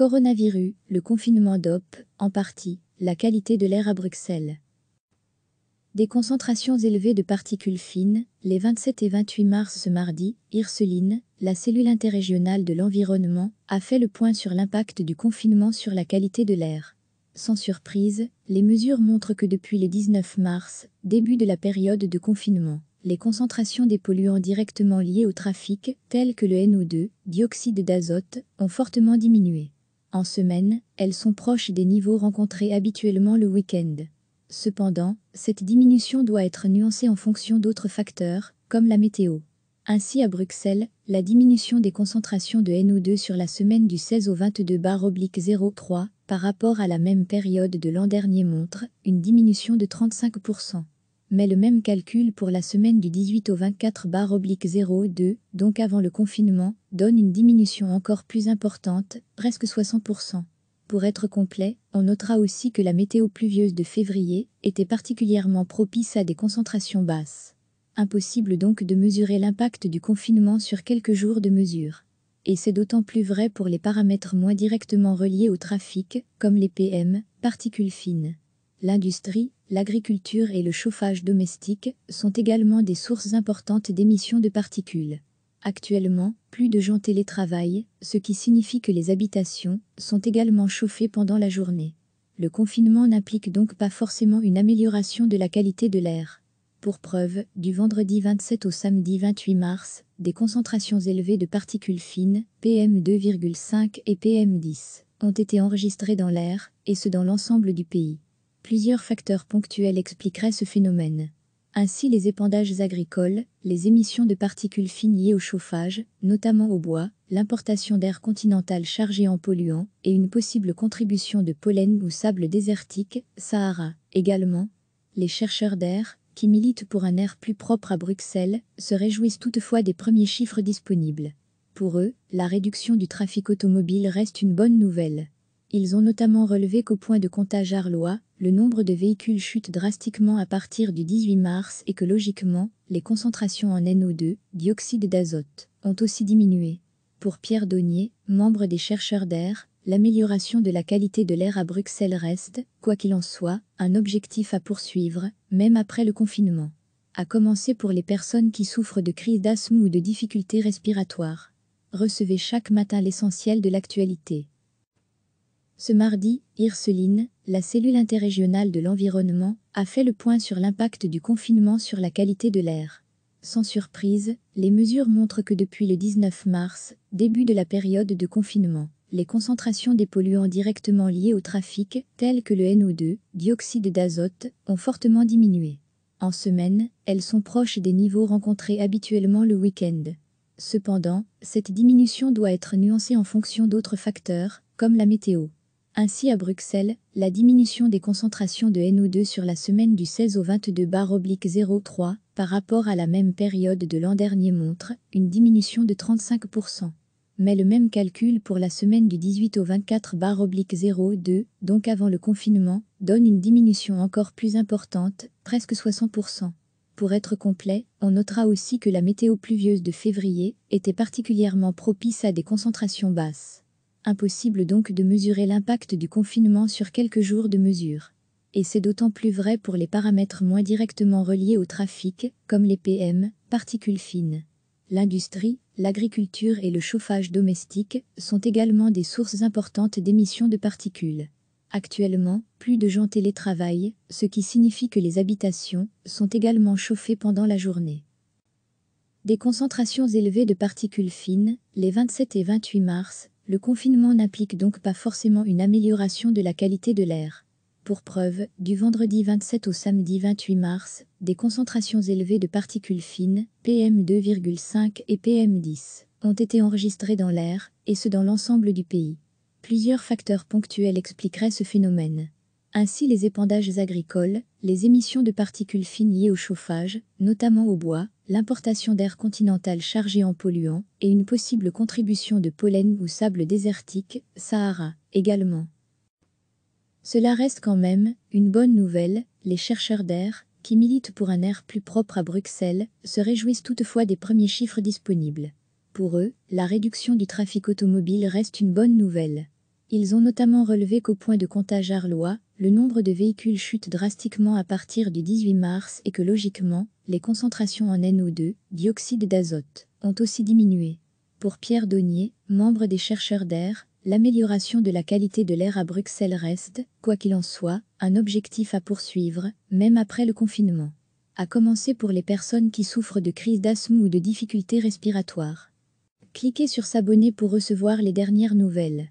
coronavirus, le confinement dope, en partie, la qualité de l'air à Bruxelles. Des concentrations élevées de particules fines, les 27 et 28 mars ce mardi, Irseline, la cellule interrégionale de l'environnement, a fait le point sur l'impact du confinement sur la qualité de l'air. Sans surprise, les mesures montrent que depuis le 19 mars, début de la période de confinement, les concentrations des polluants directement liés au trafic, tels que le NO2, dioxyde d'azote, ont fortement diminué. En semaine, elles sont proches des niveaux rencontrés habituellement le week-end. Cependant, cette diminution doit être nuancée en fonction d'autres facteurs, comme la météo. Ainsi à Bruxelles, la diminution des concentrations de NO2 sur la semaine du 16 au 22 bar oblique 0,3 par rapport à la même période de l'an dernier montre une diminution de 35%. Mais le même calcul pour la semaine du 18 au 24 bar oblique 0,2, donc avant le confinement, donne une diminution encore plus importante, presque 60%. Pour être complet, on notera aussi que la météo pluvieuse de février était particulièrement propice à des concentrations basses. Impossible donc de mesurer l'impact du confinement sur quelques jours de mesure. Et c'est d'autant plus vrai pour les paramètres moins directement reliés au trafic, comme les PM, particules fines. L'industrie, l'agriculture et le chauffage domestique sont également des sources importantes d'émissions de particules. Actuellement, plus de gens télétravaillent, ce qui signifie que les habitations sont également chauffées pendant la journée. Le confinement n'implique donc pas forcément une amélioration de la qualité de l'air. Pour preuve, du vendredi 27 au samedi 28 mars, des concentrations élevées de particules fines, PM2,5 et PM10, ont été enregistrées dans l'air, et ce dans l'ensemble du pays. Plusieurs facteurs ponctuels expliqueraient ce phénomène. Ainsi les épandages agricoles, les émissions de particules fines liées au chauffage, notamment au bois, l'importation d'air continental chargé en polluants et une possible contribution de pollen ou sable désertique, Sahara. Également, les chercheurs d'air, qui militent pour un air plus propre à Bruxelles, se réjouissent toutefois des premiers chiffres disponibles. Pour eux, la réduction du trafic automobile reste une bonne nouvelle. Ils ont notamment relevé qu'au point de comptage arlois, le nombre de véhicules chute drastiquement à partir du 18 mars et que logiquement, les concentrations en NO2, dioxyde d'azote, ont aussi diminué. Pour Pierre Donnier, membre des chercheurs d'air, l'amélioration de la qualité de l'air à Bruxelles reste, quoi qu'il en soit, un objectif à poursuivre, même après le confinement. À commencer pour les personnes qui souffrent de crises d'asthme ou de difficultés respiratoires. Recevez chaque matin l'essentiel de l'actualité. Ce mardi, Irseline, la cellule interrégionale de l'environnement, a fait le point sur l'impact du confinement sur la qualité de l'air. Sans surprise, les mesures montrent que depuis le 19 mars, début de la période de confinement, les concentrations des polluants directement liés au trafic, tels que le NO2, dioxyde d'azote, ont fortement diminué. En semaine, elles sont proches des niveaux rencontrés habituellement le week-end. Cependant, cette diminution doit être nuancée en fonction d'autres facteurs, comme la météo. Ainsi à Bruxelles, la diminution des concentrations de NO2 sur la semaine du 16 au 22 bar oblique 0,3 par rapport à la même période de l'an dernier montre une diminution de 35%. Mais le même calcul pour la semaine du 18 au 24 bar oblique 0,2, donc avant le confinement, donne une diminution encore plus importante, presque 60%. Pour être complet, on notera aussi que la météo pluvieuse de février était particulièrement propice à des concentrations basses. Impossible donc de mesurer l'impact du confinement sur quelques jours de mesure. Et c'est d'autant plus vrai pour les paramètres moins directement reliés au trafic, comme les PM, particules fines. L'industrie, l'agriculture et le chauffage domestique sont également des sources importantes d'émissions de particules. Actuellement, plus de gens télétravaillent, ce qui signifie que les habitations sont également chauffées pendant la journée. Des concentrations élevées de particules fines, les 27 et 28 mars, le confinement n'implique donc pas forcément une amélioration de la qualité de l'air. Pour preuve, du vendredi 27 au samedi 28 mars, des concentrations élevées de particules fines, PM2,5 et PM10, ont été enregistrées dans l'air, et ce dans l'ensemble du pays. Plusieurs facteurs ponctuels expliqueraient ce phénomène. Ainsi les épandages agricoles, les émissions de particules fines liées au chauffage, notamment au bois, l'importation d'air continental chargé en polluants et une possible contribution de pollen ou sable désertique, Sahara, également. Cela reste quand même une bonne nouvelle, les chercheurs d'air, qui militent pour un air plus propre à Bruxelles, se réjouissent toutefois des premiers chiffres disponibles. Pour eux, la réduction du trafic automobile reste une bonne nouvelle. Ils ont notamment relevé qu'au point de comptage arlois, le nombre de véhicules chute drastiquement à partir du 18 mars et que logiquement, les concentrations en NO2, dioxyde d'azote, ont aussi diminué. Pour Pierre Donnier, membre des chercheurs d'air, l'amélioration de la qualité de l'air à Bruxelles reste, quoi qu'il en soit, un objectif à poursuivre, même après le confinement. À commencer pour les personnes qui souffrent de crises d'asthme ou de difficultés respiratoires. Cliquez sur s'abonner pour recevoir les dernières nouvelles.